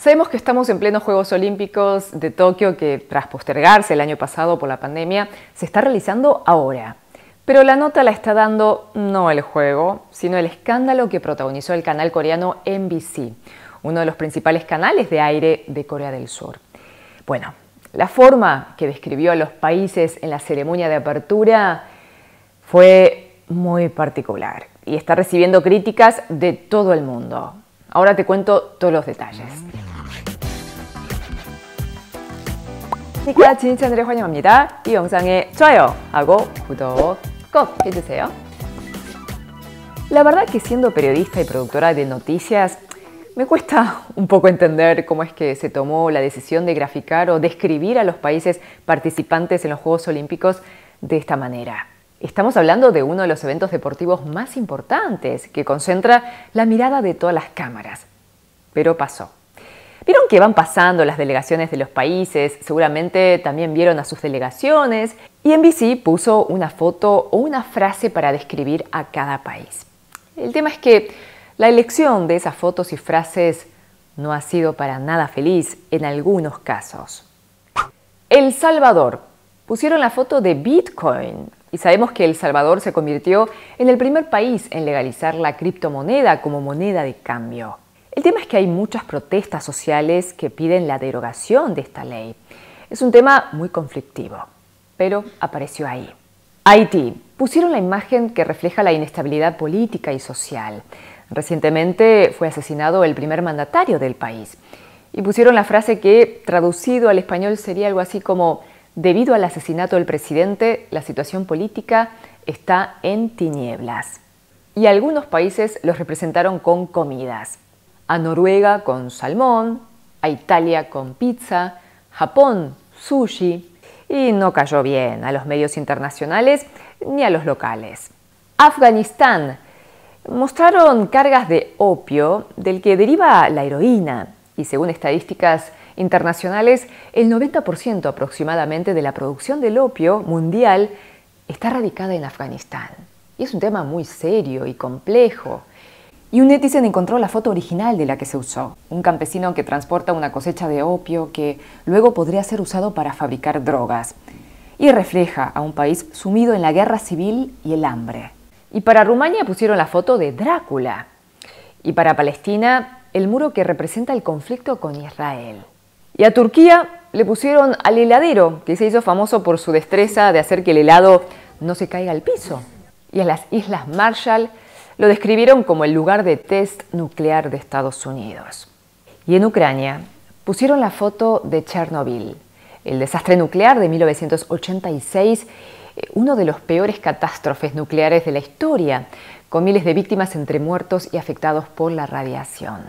Sabemos que estamos en plenos Juegos Olímpicos de Tokio que tras postergarse el año pasado por la pandemia, se está realizando ahora. Pero la nota la está dando no el juego, sino el escándalo que protagonizó el canal coreano NBC, uno de los principales canales de aire de Corea del Sur. Bueno, la forma que describió a los países en la ceremonia de apertura fue muy particular y está recibiendo críticas de todo el mundo. Ahora te cuento todos los detalles. La verdad que siendo periodista y productora de noticias, me cuesta un poco entender cómo es que se tomó la decisión de graficar o describir a los países participantes en los Juegos Olímpicos de esta manera. Estamos hablando de uno de los eventos deportivos más importantes que concentra la mirada de todas las cámaras. Pero pasó. Vieron que van pasando las delegaciones de los países, seguramente también vieron a sus delegaciones y NBC puso una foto o una frase para describir a cada país. El tema es que la elección de esas fotos y frases no ha sido para nada feliz en algunos casos. El Salvador. Pusieron la foto de Bitcoin, y sabemos que El Salvador se convirtió en el primer país en legalizar la criptomoneda como moneda de cambio. El tema es que hay muchas protestas sociales que piden la derogación de esta ley. Es un tema muy conflictivo, pero apareció ahí. Haití. Pusieron la imagen que refleja la inestabilidad política y social. Recientemente fue asesinado el primer mandatario del país. Y pusieron la frase que, traducido al español, sería algo así como, debido al asesinato del presidente, la situación política está en tinieblas. Y algunos países los representaron con comidas a Noruega con salmón, a Italia con pizza, Japón sushi y no cayó bien a los medios internacionales ni a los locales. Afganistán mostraron cargas de opio del que deriva la heroína y según estadísticas internacionales el 90% aproximadamente de la producción del opio mundial está radicada en Afganistán. Y es un tema muy serio y complejo y un netizen encontró la foto original de la que se usó, un campesino que transporta una cosecha de opio que luego podría ser usado para fabricar drogas, y refleja a un país sumido en la guerra civil y el hambre. Y para Rumania pusieron la foto de Drácula, y para Palestina el muro que representa el conflicto con Israel. Y a Turquía le pusieron al heladero, que se hizo famoso por su destreza de hacer que el helado no se caiga al piso. Y a las Islas Marshall lo describieron como el lugar de test nuclear de Estados Unidos. Y en Ucrania pusieron la foto de Chernobyl, el desastre nuclear de 1986, eh, uno de los peores catástrofes nucleares de la historia, con miles de víctimas entre muertos y afectados por la radiación.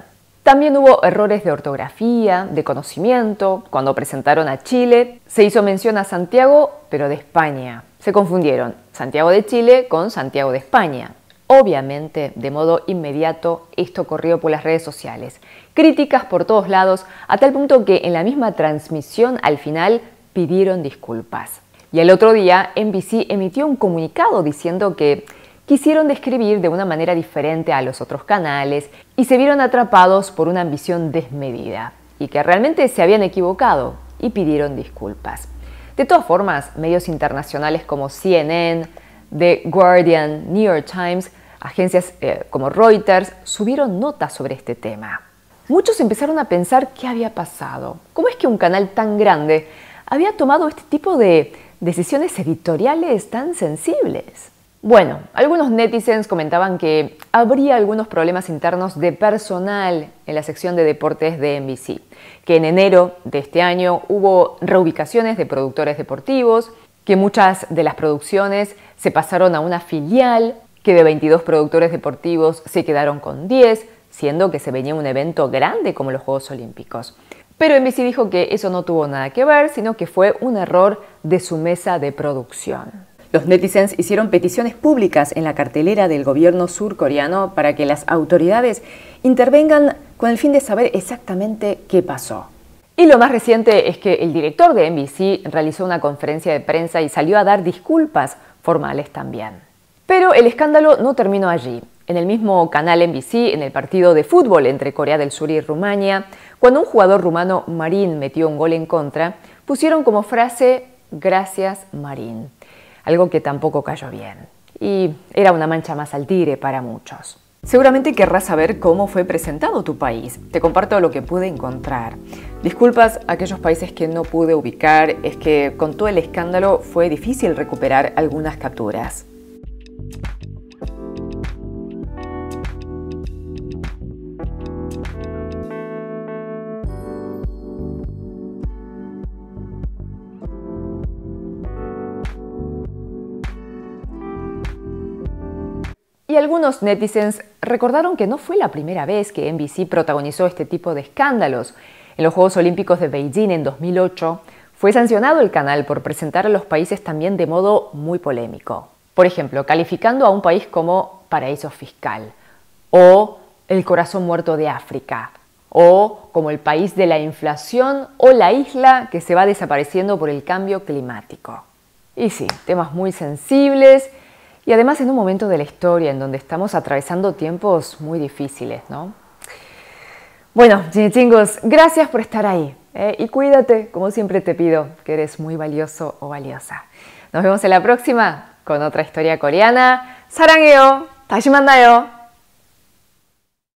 También hubo errores de ortografía, de conocimiento. Cuando presentaron a Chile, se hizo mención a Santiago, pero de España. Se confundieron Santiago de Chile con Santiago de España. Obviamente, de modo inmediato, esto corrió por las redes sociales. Críticas por todos lados, a tal punto que en la misma transmisión al final pidieron disculpas. Y el otro día, NBC emitió un comunicado diciendo que quisieron describir de una manera diferente a los otros canales y se vieron atrapados por una ambición desmedida y que realmente se habían equivocado y pidieron disculpas. De todas formas, medios internacionales como CNN, The Guardian, New York Times Agencias eh, como Reuters subieron notas sobre este tema. Muchos empezaron a pensar qué había pasado. ¿Cómo es que un canal tan grande había tomado este tipo de decisiones editoriales tan sensibles? Bueno, algunos netizens comentaban que habría algunos problemas internos de personal en la sección de deportes de NBC, que en enero de este año hubo reubicaciones de productores deportivos, que muchas de las producciones se pasaron a una filial que de 22 productores deportivos se quedaron con 10, siendo que se venía un evento grande como los Juegos Olímpicos. Pero NBC dijo que eso no tuvo nada que ver, sino que fue un error de su mesa de producción. Los netizens hicieron peticiones públicas en la cartelera del gobierno surcoreano para que las autoridades intervengan con el fin de saber exactamente qué pasó. Y lo más reciente es que el director de NBC realizó una conferencia de prensa y salió a dar disculpas formales también. Pero el escándalo no terminó allí. En el mismo canal NBC, en el partido de fútbol entre Corea del Sur y Rumania, cuando un jugador rumano, Marín, metió un gol en contra, pusieron como frase Gracias, Marín. Algo que tampoco cayó bien. Y era una mancha más al tigre para muchos. Seguramente querrás saber cómo fue presentado tu país. Te comparto lo que pude encontrar. Disculpas a aquellos países que no pude ubicar, es que con todo el escándalo fue difícil recuperar algunas capturas. Y algunos netizens recordaron que no fue la primera vez que NBC protagonizó este tipo de escándalos. En los Juegos Olímpicos de Beijing en 2008, fue sancionado el canal por presentar a los países también de modo muy polémico. Por ejemplo, calificando a un país como paraíso fiscal, o el corazón muerto de África, o como el país de la inflación o la isla que se va desapareciendo por el cambio climático. Y sí, temas muy sensibles y además en un momento de la historia en donde estamos atravesando tiempos muy difíciles, ¿no? Bueno, chingos, gracias por estar ahí. ¿eh? Y cuídate, como siempre te pido, que eres muy valioso o valiosa. Nos vemos en la próxima con otra historia coreana. Sarangeo, 다시